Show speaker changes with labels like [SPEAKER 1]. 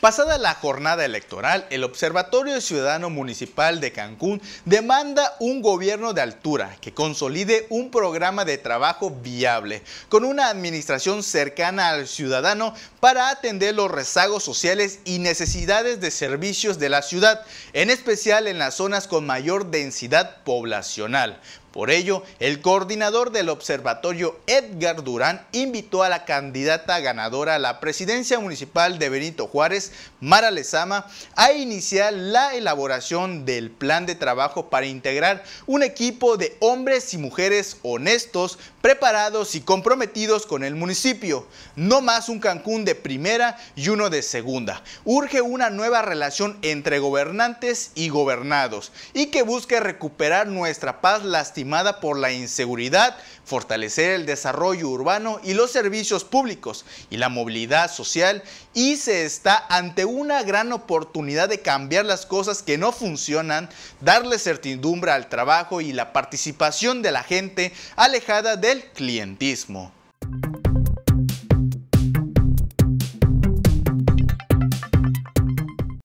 [SPEAKER 1] Pasada la jornada electoral, el Observatorio Ciudadano Municipal de Cancún demanda un gobierno de altura que consolide un programa de trabajo viable, con una administración cercana al ciudadano para atender los rezagos sociales y necesidades de servicios de la ciudad, en especial en las zonas con mayor densidad poblacional. Por ello, el coordinador del observatorio Edgar Durán invitó a la candidata ganadora a la presidencia municipal de Benito Juárez, Mara Lezama, a iniciar la elaboración del plan de trabajo para integrar un equipo de hombres y mujeres honestos, preparados y comprometidos con el municipio. No más un Cancún de primera y uno de segunda. Urge una nueva relación entre gobernantes y gobernados y que busque recuperar nuestra paz lastimada por la inseguridad, fortalecer el desarrollo urbano y los servicios públicos y la movilidad social y se está ante una gran oportunidad de cambiar las cosas que no funcionan, darle certidumbre al trabajo y la participación de la gente alejada del clientismo.